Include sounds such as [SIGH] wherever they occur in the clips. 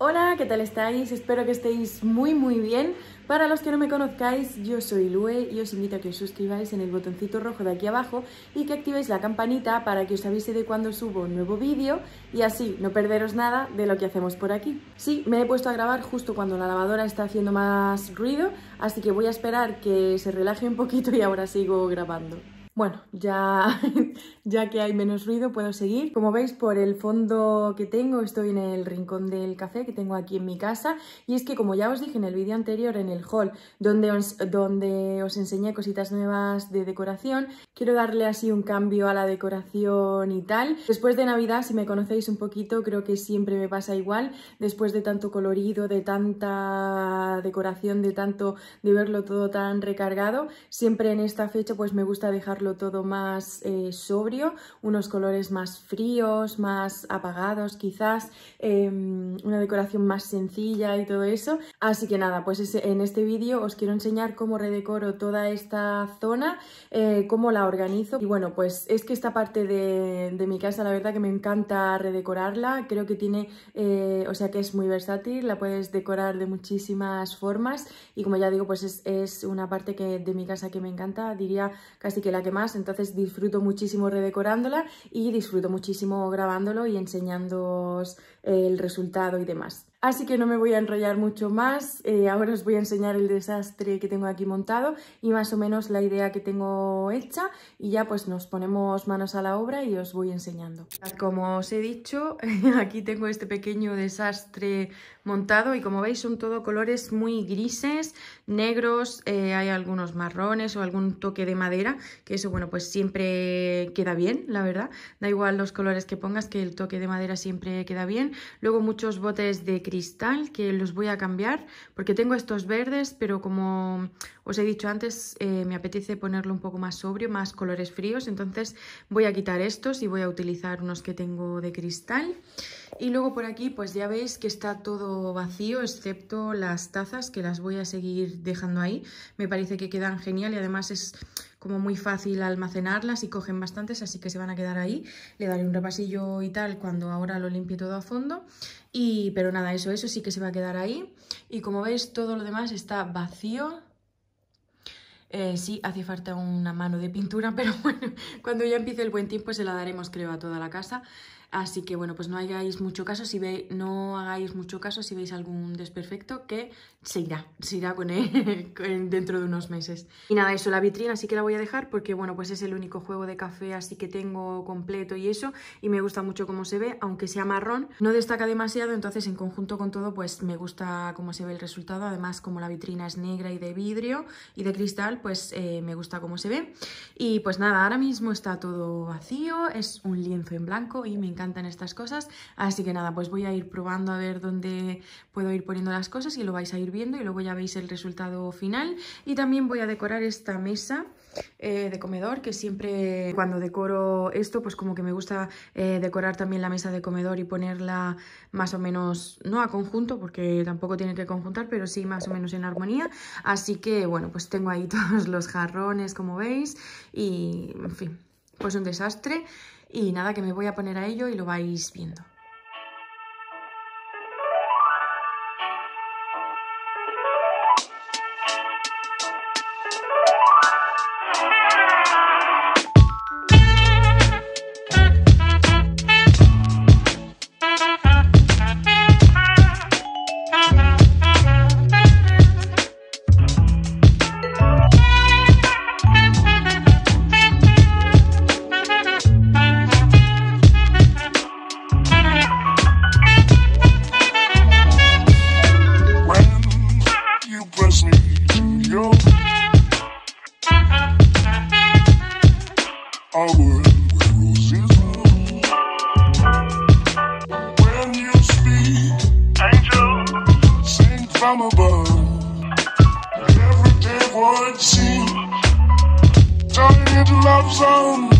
Hola, ¿qué tal estáis? Espero que estéis muy muy bien. Para los que no me conozcáis, yo soy Lue y os invito a que os suscribáis en el botoncito rojo de aquí abajo y que activéis la campanita para que os avise de cuando subo un nuevo vídeo y así no perderos nada de lo que hacemos por aquí. Sí, me he puesto a grabar justo cuando la lavadora está haciendo más ruido, así que voy a esperar que se relaje un poquito y ahora sigo grabando. Bueno, ya, [LAUGHS] ya que hay menos ruido puedo seguir. Como veis por el fondo que tengo estoy en el rincón del café que tengo aquí en mi casa y es que como ya os dije en el vídeo anterior en el hall donde donde os enseñé cositas nuevas de decoración quiero darle así un cambio a la decoración y tal. Después de Navidad, si me conocéis un poquito, creo que siempre me pasa igual. Después de tanto colorido, de tanta decoración, de tanto de verlo todo tan recargado, siempre en esta fecha pues me gusta dejarlo todo más eh, sobrio, unos colores más fríos, más apagados quizás, em, una decoración más sencilla y todo eso. Así que nada, pues en este vídeo os quiero enseñar cómo redecoro toda esta zona, eh, cómo la organizo. Y bueno, pues es que esta parte de, mi casa la verdad que me encanta redecorarla. Creo que tiene, eh, o sea que es muy versátil, la puedes decorar de muchísimas formas. Y como ya digo, pues es, es una parte que, de mi casa que me encanta, diría casi que la que más. Entonces disfruto muchísimo redecorándola y disfruto muchísimo grabándolo y enseñándoos el resultado y demás. Así que no me voy a enrollar mucho más, eh, ahora os voy a enseñar el desastre que tengo aquí montado y más o menos la idea que tengo hecha y ya pues nos ponemos manos a la obra y os voy enseñando. Como os he dicho, [LAUGHS] aquí tengo este pequeño desastre montado y como veis son todo colores muy grises, negros, eh, hay algunos marrones o algún toque de madera, que eso bueno pues siempre queda bien, la verdad, da igual los colores que pongas que el toque de madera siempre queda bien, luego muchos botes de cristal que los voy a cambiar porque tengo estos verdes pero como os he dicho antes eh, me apetece ponerlo un poco más sobrio, más colores fríos, entonces voy a quitar estos y voy a utilizar unos que tengo de cristal. Y luego por aquí pues ya veis que está todo vacío, excepto las tazas que las voy a seguir dejando ahí. Me parece que quedan genial y además es como muy fácil almacenarlas y cogen bastantes, así que se van a quedar ahí. Le daré un repasillo y tal cuando ahora lo limpie todo a fondo. Y, pero nada, eso, eso sí que se va a quedar ahí. Y como veis, todo lo demás está vacío. Eh, sí, hace falta una mano de pintura, [LAUGHS] pero bueno, cuando ya empiece el buen tiempo se la daremos creo a toda la casa. Así que bueno, pues no hagáis mucho caso si veis no hagáis mucho caso si veis algún desperfecto que se irá, se irá con él [LAUGHS] dentro de unos meses. Y nada, eso, la vitrina así que la voy a dejar porque bueno, pues es el único juego de café así que tengo completo y eso, y me gusta mucho cómo se ve, aunque sea marrón, no destaca demasiado, entonces en conjunto con todo pues me gusta cómo se ve el resultado, además como la vitrina es negra y de vidrio y de cristal, pues eh, me gusta cómo se ve. Y pues nada, ahora mismo está todo vacío, es un lienzo en blanco y me encanta encantan estas cosas. Así que nada, pues voy a ir probando a ver dónde puedo ir poniendo las cosas y lo vais a ir viendo y luego ya veis el resultado final. Y también voy a decorar esta mesa eh, de comedor, que siempre cuando decoro esto, pues como que me gusta eh, decorar también la mesa de comedor y ponerla más o menos, no a conjunto, porque tampoco tiene que conjuntar, pero sí más o menos en armonía. Así que bueno, pues tengo ahí [LAUGHS] todos los jarrones, como veis, y en fin, pues un desastre. Y nada, que me voy a poner a ello y lo vais viendo. Every day watching. Dying turning into love zone.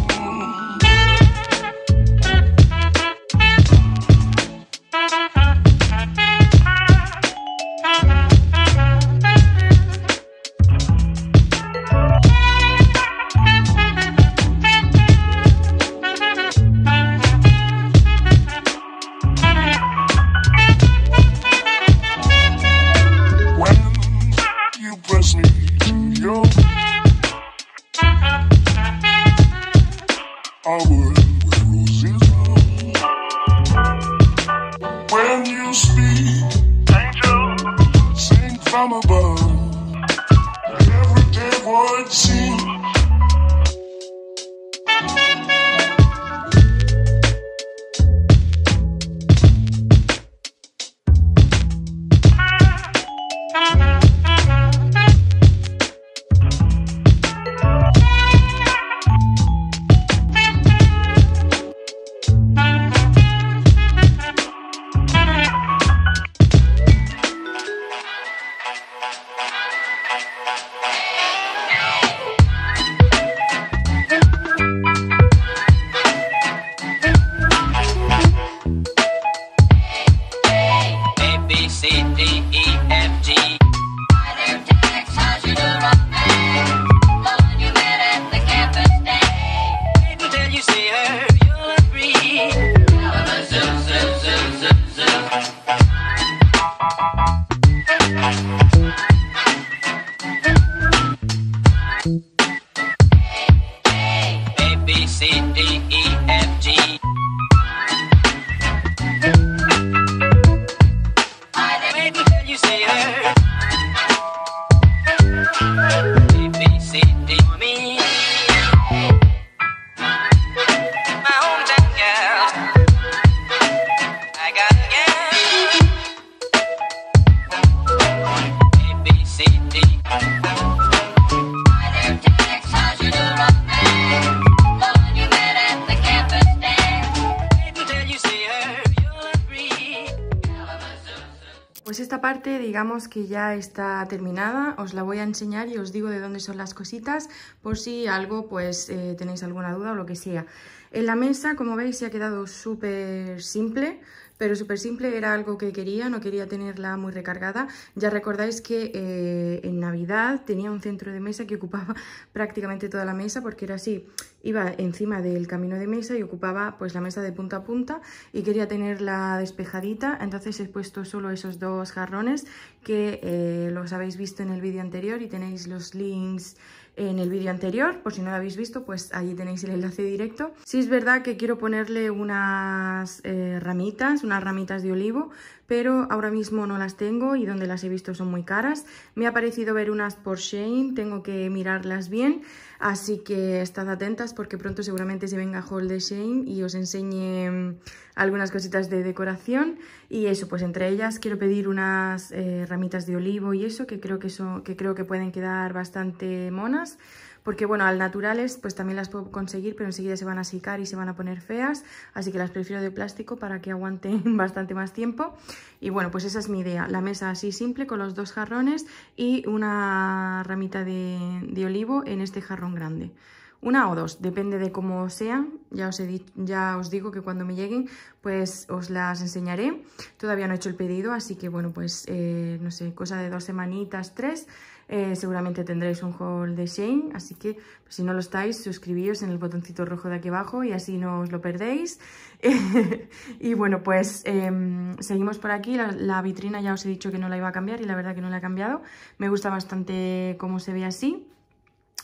que ya está terminada, os la voy a enseñar y os digo de dónde son las cositas por si algo pues eh, tenéis alguna duda o lo que sea. En la mesa, como veis, se ha quedado súper simple, pero súper simple, era algo que quería, no quería tenerla muy recargada. Ya recordáis que eh, en Navidad tenía un centro de mesa que ocupaba [LAUGHS] prácticamente toda la mesa, porque era así, iba encima del camino de mesa y ocupaba pues la mesa de punta a punta y quería tenerla despejadita, entonces he puesto solo esos dos jarrones que eh, los habéis visto en el vídeo anterior y tenéis los links en el vídeo anterior, por si no lo habéis visto, pues allí tenéis el enlace directo. Si es verdad que quiero ponerle unas eh, ramitas, unas ramitas de olivo, pero ahora mismo no las tengo y donde las he visto son muy caras. Me ha parecido ver unas por Shane, tengo que mirarlas bien, así que estad atentas porque pronto seguramente se venga Hall de Shane y os enseñe mm, algunas cositas de decoración y eso, pues entre ellas quiero pedir unas eh, ramitas de olivo y eso que creo que, que creo que pueden quedar bastante monas porque bueno, al naturales pues también las puedo conseguir, pero enseguida se van a secar y se van a poner feas, así que las prefiero de plástico para que aguanten [LAUGHS] bastante más tiempo. Y bueno, pues esa es mi idea, la mesa así simple con los dos jarrones y una ramita de, olivo en este jarrón grande una o dos, depende de cómo sean, ya os, ya os digo que cuando me lleguen pues os las enseñaré, todavía no he hecho el pedido, así que bueno pues eh, no sé, cosa de dos semanitas, tres eh, seguramente tendréis un haul de Shane, así que pues, si no lo estáis, suscribíos en el botoncito rojo de aquí abajo y así no os lo perdéis. [LAUGHS] y bueno, pues em, seguimos por aquí, la, la, vitrina ya os he dicho que no la iba a cambiar y la verdad que no la he cambiado, me gusta bastante cómo se ve así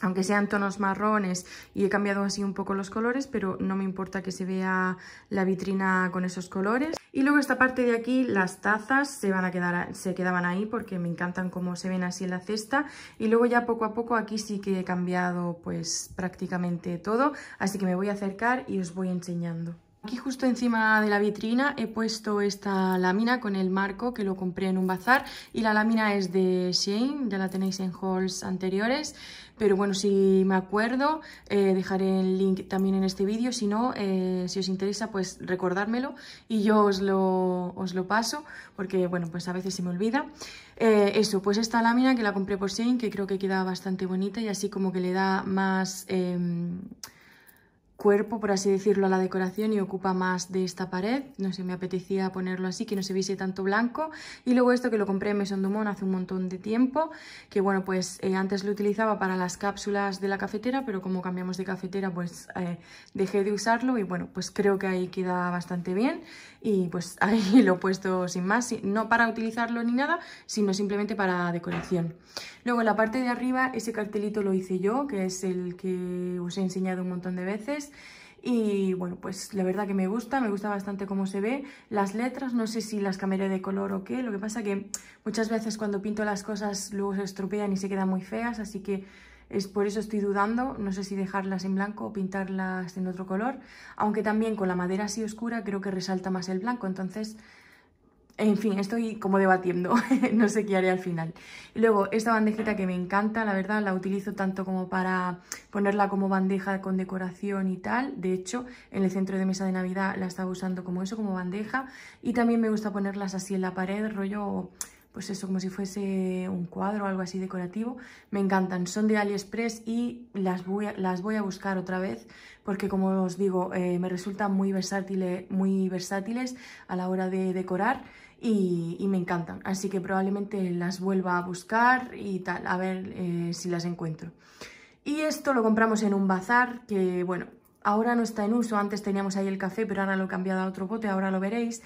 aunque sean tonos marrones y he cambiado así un poco los colores, pero no me importa que se vea la vitrina con esos colores. Y luego esta parte de aquí, las tazas se, van a quedar, se quedaban ahí porque me encantan cómo se ven así en la cesta. Y luego ya poco a poco aquí sí que he cambiado pues prácticamente todo, así que me voy a acercar y os voy enseñando. Aquí justo encima de la vitrina he puesto esta lámina con el marco que lo compré en un bazar y la lámina es de Shane, ya la tenéis en halls anteriores, pero bueno, si me acuerdo eh, dejaré el link también en este vídeo, si no, eh, si os interesa pues recordármelo y yo os lo, os lo paso porque bueno, pues a veces se me olvida. Eh, eso, pues esta lámina que la compré por Shane que creo que queda bastante bonita y así como que le da más em, cuerpo, por así decirlo, a la decoración y ocupa más de esta pared. No sé, me apetecía ponerlo así, que no se viese tanto blanco. Y luego esto que lo compré en Maison Dumont hace un montón de tiempo, que bueno, pues eh, antes lo utilizaba para las cápsulas de la cafetera, pero como cambiamos de cafetera, pues eh, dejé de usarlo y bueno, pues creo que ahí queda bastante bien. Y pues [LAUGHS] ahí lo he puesto sin más, no para utilizarlo ni nada, sino simplemente para decoración. Luego en la parte de arriba, ese cartelito lo hice yo, que es el que os he enseñado un montón de veces y bueno, pues la verdad que me gusta, me gusta bastante cómo se ve. Las letras, no sé si las cambiaré de color o qué, lo que pasa que muchas veces cuando pinto las cosas luego se estropean y se quedan muy feas, así que es por eso estoy dudando, no sé si dejarlas en blanco o pintarlas en otro color, aunque también con la madera así oscura creo que resalta más el blanco, entonces en fin, estoy como debatiendo, [LAUGHS] no sé qué haré al final. luego, esta bandejita que me encanta, la verdad, la utilizo tanto como para ponerla como bandeja con decoración y tal. De hecho, en el centro de mesa de Navidad la estaba usando como eso, como bandeja. Y también me gusta ponerlas así en la pared, rollo, pues eso, como si fuese un cuadro o algo así decorativo. Me encantan, son de AliExpress y las voy a, las voy a buscar otra vez porque como os digo, eh, me resultan muy muy versátiles a la hora de decorar y, me encantan. Así que probablemente las vuelva a buscar y tal, a ver eh, si las encuentro. Y esto lo compramos en un bazar que, bueno, ahora no está en uso. Antes teníamos ahí el café, pero ahora lo he cambiado a otro bote, ahora lo veréis.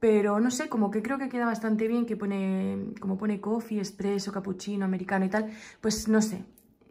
Pero no sé, como que creo que queda bastante bien que pone, como pone coffee, espresso, cappuccino, americano y tal. Pues no sé,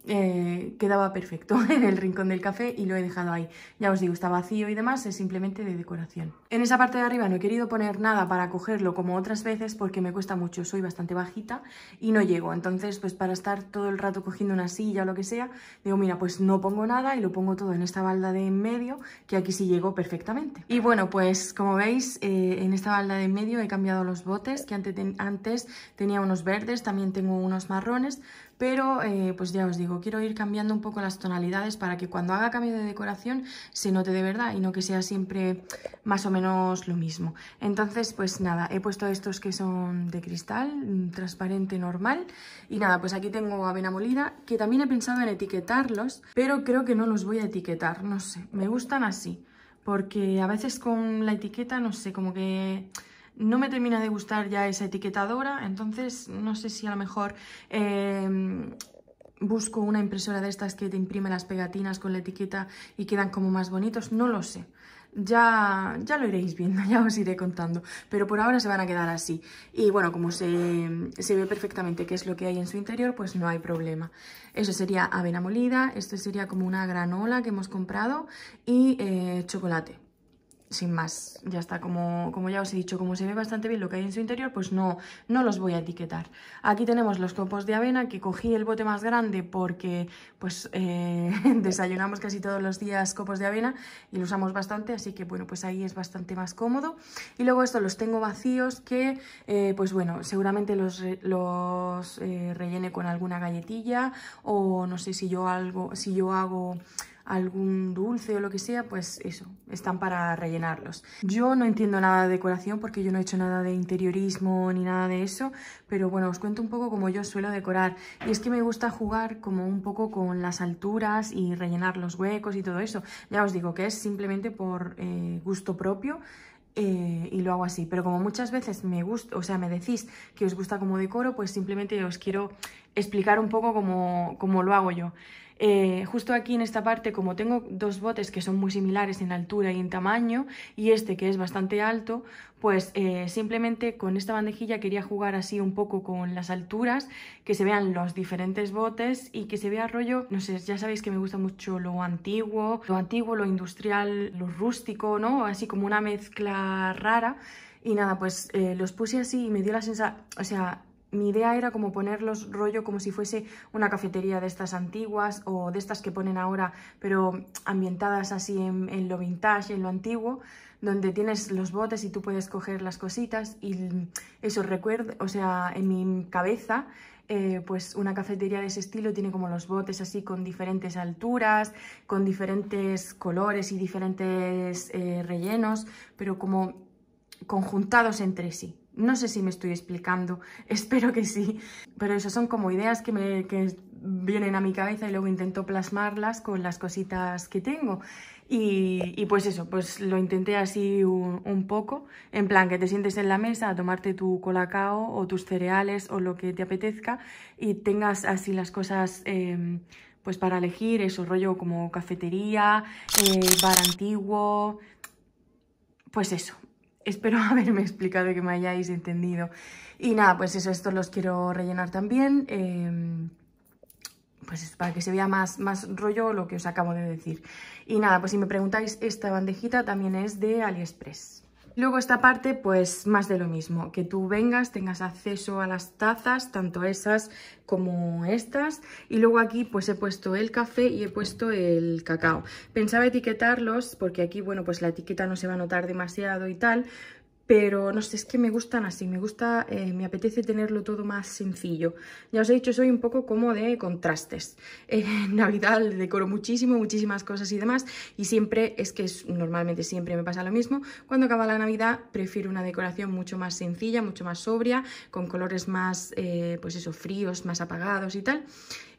eh, quedaba perfecto [LAUGHS] en el rincón del café y lo he dejado ahí. Ya os digo, está vacío y demás, es simplemente de decoración. En esa parte de arriba no he querido poner nada para cogerlo como otras veces porque me cuesta mucho, soy bastante bajita y no llego. Entonces, pues para estar todo el rato cogiendo una silla o lo que sea, digo, mira, pues no pongo nada y lo pongo todo en esta balda de en medio, que aquí sí llego perfectamente. Y bueno, pues como veis, eh, en esta balda de en medio he cambiado los botes, que antes tenía unos verdes, también tengo unos marrones, pero eh, pues ya os digo, quiero ir cambiando un poco las tonalidades para que cuando haga cambio de decoración se note de verdad y no que sea siempre más o menos lo mismo. Entonces pues nada, he puesto estos que son de cristal, mm, transparente normal y nada, pues aquí tengo avena molida que también he pensado en etiquetarlos, pero creo que no los voy a etiquetar, no sé, me gustan así porque a veces con la etiqueta, no sé, como que no me termina de gustar ya esa etiquetadora, entonces no sé si a lo mejor em, busco una impresora de estas que te imprime las pegatinas con la etiqueta y quedan como más bonitos, no lo sé. Ya, ya lo iréis viendo, [LAUGHS] ya os iré contando, pero por ahora se van a quedar así. Y bueno, como se, ve perfectamente qué es lo que hay en su interior, pues no hay problema. Eso sería avena molida, esto sería como una granola que hemos comprado y eh, chocolate sin más, ya está, como, como ya os he dicho, como se ve bastante bien lo que hay en su interior, pues no, no los voy a etiquetar. Aquí tenemos los copos de avena, que cogí el bote más grande porque pues eh, [LAUGHS] desayunamos casi todos los días copos de avena y lo usamos bastante, así que bueno, pues ahí es bastante más cómodo. Y luego estos los tengo vacíos que, eh, pues bueno, seguramente los, eh, rellene con alguna galletilla o no sé si yo, algo, si yo hago algún dulce o lo que sea, pues eso, están para rellenarlos. Yo no entiendo nada de decoración porque yo no he hecho nada de interiorismo ni nada de eso, pero bueno, os cuento un poco cómo yo suelo decorar. Y es que me gusta jugar como un poco con las alturas y rellenar los huecos y todo eso. Ya os digo que es simplemente por eh, gusto propio. Eh, y lo hago así. Pero como muchas veces me gusta, o sea, me decís que os gusta como decoro, pues simplemente os quiero explicar un poco cómo, cómo lo hago yo. Eh, justo aquí en esta parte, como tengo dos botes que son muy similares en altura y en tamaño, y este que es bastante alto, pues eh, simplemente con esta bandejilla quería jugar así un poco con las alturas, que se vean los diferentes botes y que se vea rollo, no sé, ya sabéis que me gusta mucho lo antiguo, lo antiguo, lo industrial, lo rústico, ¿no? Así como una mezcla rara. Y nada, pues eh, los puse así y me dio la sensación, o sea, mi idea era como ponerlos rollo como si fuese una cafetería de estas antiguas o de estas que ponen ahora, pero ambientadas así en, lo vintage, en lo antiguo, donde tienes los botes y tú puedes coger las cositas y eso recuerdo, o sea, en mi cabeza eh, pues una cafetería de ese estilo tiene como los botes así con diferentes alturas, con diferentes colores y diferentes eh, rellenos, pero como conjuntados entre sí. No sé si me estoy explicando, [LAUGHS] espero que sí, pero eso son como ideas que me vienen a mi cabeza y luego intento plasmarlas con las cositas que tengo. Y, pues eso, pues lo intenté así un, poco, en plan que te sientes en la mesa a tomarte tu colacao o tus cereales o lo que te apetezca y tengas así las cosas... Em, pues para elegir eso, rollo como cafetería, eh, bar antiguo, pues eso, Espero [LAUGHS] haberme explicado y que me hayáis entendido. Y nada, pues eso, estos los quiero rellenar también. Em, pues para que se vea más, más rollo lo que os acabo de decir. Y nada, pues si me preguntáis, esta bandejita también es de AliExpress. Luego esta parte, pues más de lo mismo, que tú vengas, tengas acceso a las tazas, tanto esas como estas. Y luego aquí pues he puesto el café y he puesto el cacao. Pensaba etiquetarlos porque aquí, bueno, pues la etiqueta no se va a notar demasiado y tal, pero no sé, es que me gustan así, me gusta, eh, me apetece tenerlo todo más sencillo. Ya os he dicho, soy un poco como de contrastes. [LAUGHS] En eh, Navidad decoro muchísimo, muchísimas cosas y demás, y siempre, es que es, normalmente siempre me pasa lo mismo, cuando acaba la Navidad prefiero una decoración mucho más sencilla, mucho más sobria, con colores más, eh, pues eso, fríos, más apagados y tal,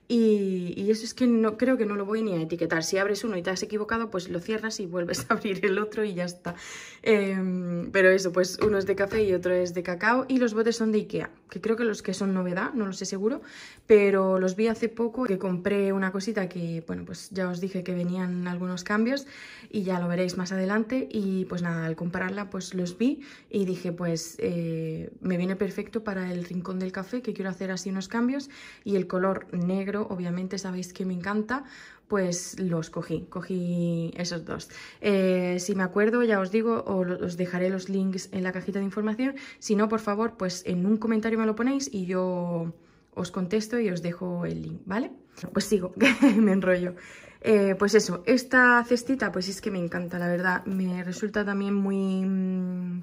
y, eso es que no creo que no lo voy ni a etiquetar. Si abres uno y te has equivocado, pues lo cierras y vuelves a abrir el otro y ya está. Em, pero eso, pues uno es de café y otro es de cacao. Y los botes son de Ikea, que creo que los que son novedad, no lo sé seguro. Pero los vi hace poco que compré una cosita que, bueno, pues ya os dije que venían algunos cambios y ya lo veréis más adelante. Y pues nada, al compararla, pues los vi y dije, pues eh, me viene perfecto para el rincón del café, que quiero hacer así unos cambios. Y el color negro obviamente sabéis que me encanta, pues los cogí, cogí esos dos. Eh, si me acuerdo, ya os digo, os dejaré los links en la cajita de información. Si no, por favor, pues en un comentario me lo ponéis y yo os contesto y os dejo el link, ¿vale? Pues sigo, [LAUGHS] me enrollo. Eh, pues eso, esta cestita, pues es que me encanta, la verdad. Me resulta también muy mm,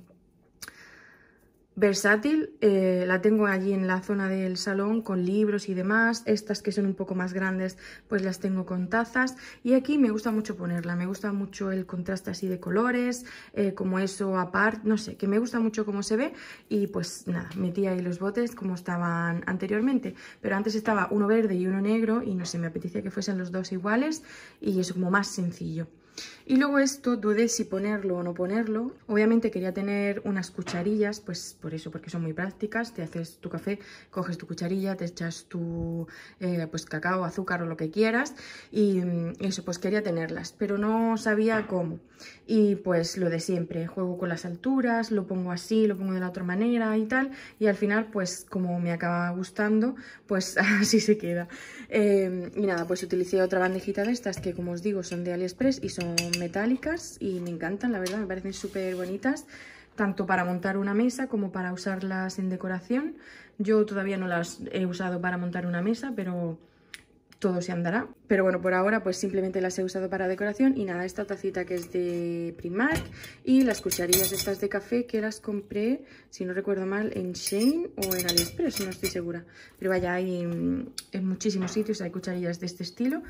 versátil. Eh, la tengo allí en la zona del salón con libros y demás. Estas que son un poco más grandes pues las tengo con tazas. Y aquí me gusta mucho ponerla. Me gusta mucho el contraste así de colores, eh, como eso aparte. No sé, que me gusta mucho cómo se ve. Y pues nada, metí ahí los botes como estaban anteriormente. Pero antes estaba uno verde y uno negro y no sé, me apetecía que fuesen los dos iguales. Y es como más sencillo. Y luego esto dudé si ponerlo o no ponerlo. Obviamente quería tener unas cucharillas, pues por eso, porque son muy prácticas. Te haces tu café, coges tu cucharilla, te echas tu eh, pues cacao, azúcar o lo que quieras. Y mm, eso, pues quería tenerlas, pero no sabía cómo. Y pues lo de siempre, juego con las alturas, lo pongo así, lo pongo de la otra manera y tal. Y al final, pues como me acaba gustando, pues [LAUGHS] así se queda. Eh, y nada, pues utilicé otra bandejita de estas que como os digo son de AliExpress y metálicas y me encantan, la verdad, me parecen súper bonitas, tanto para montar una mesa como para usarlas en decoración. Yo todavía no las he usado para montar una mesa, pero todo se andará. Pero bueno, por ahora pues simplemente las he usado para decoración y nada, esta tacita que es de Primark y las cucharillas estas de café que las compré, si no recuerdo mal, en Shane o en AliExpress, no estoy segura. Pero vaya, hay mm, en muchísimos sitios hay cucharillas de este estilo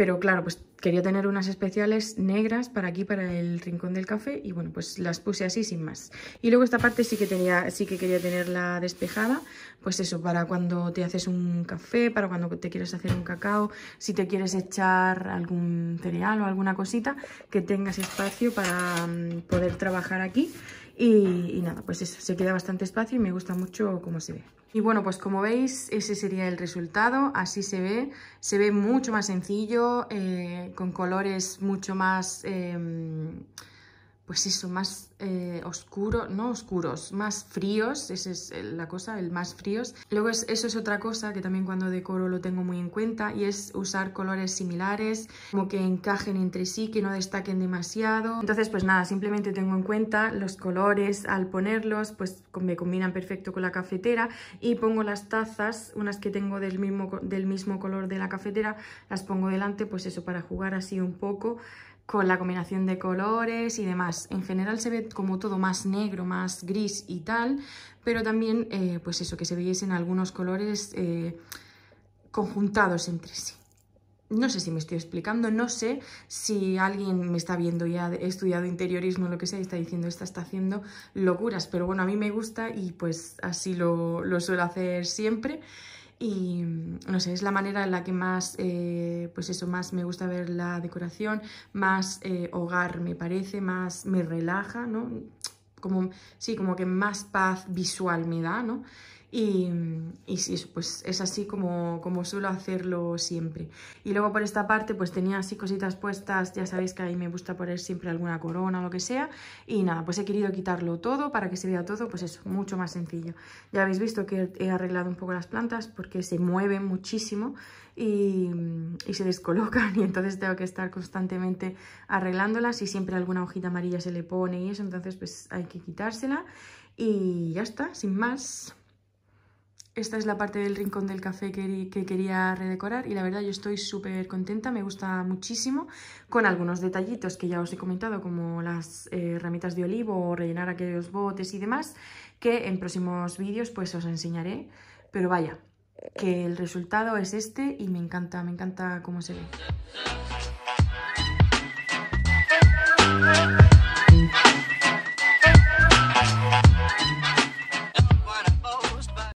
pero claro, pues quería tener unas especiales negras para aquí, para el rincón del café. Y bueno, pues las puse así sin más. Y luego esta parte sí que, tenía, sí que quería tenerla despejada. Pues eso, para cuando te haces un café, para cuando te quieres hacer un cacao. Si te quieres echar algún cereal o alguna cosita, que tengas espacio para mm, poder trabajar aquí. Y, y nada, pues eso, se queda bastante espacio y me gusta mucho cómo se ve. Y bueno, pues como veis, ese sería el resultado, así se ve, se ve mucho más sencillo, eh, con colores mucho más... Em, pues eso, más eh, oscuro, no oscuros, más fríos, esa es la cosa, el más fríos. Luego eso es otra cosa que también cuando decoro lo tengo muy en cuenta y es usar colores similares, como que encajen entre sí, que no destaquen demasiado. Entonces pues nada, simplemente tengo en cuenta los colores al ponerlos, pues me combinan perfecto con la cafetera y pongo las tazas, unas que tengo del mismo, del mismo color de la cafetera, las pongo delante, pues eso, para jugar así un poco con la combinación de colores y demás. En general se ve como todo más negro, más gris y tal, pero también, eh, pues eso, que se viesen algunos colores eh, conjuntados entre sí. No sé si me estoy explicando, no sé si alguien me está viendo y ha estudiado interiorismo o lo que sea y está diciendo, esta está haciendo locuras, pero bueno, a mí me gusta y pues así lo, lo suelo hacer siempre y no sé, es la manera en la que más, eh, pues eso, más me gusta ver la decoración, más eh, hogar me parece, más me relaja, ¿no? Como, sí, como que más paz visual me da, ¿no? Y, pues es así como, como suelo hacerlo siempre. Y luego por esta parte pues tenía así cositas puestas, ya sabéis que ahí me gusta poner siempre alguna corona o lo que sea. Y nada, pues he querido quitarlo todo para que se vea todo, pues es mucho más sencillo. Ya habéis visto que he arreglado un poco las plantas porque se mueven muchísimo y, y se descolocan [LAUGHS] y entonces tengo que estar constantemente arreglándolas y siempre alguna hojita amarilla se le pone y eso, entonces pues hay que quitársela. Y ya está, sin más. Esta es la parte del rincón del café que, quería redecorar y la verdad yo estoy súper contenta, me gusta muchísimo, con algunos detallitos que ya os he comentado, como las eh, ramitas de olivo o rellenar aquellos botes y demás, que en próximos vídeos pues os enseñaré, pero vaya, que el resultado es este y me encanta, me encanta cómo se ve.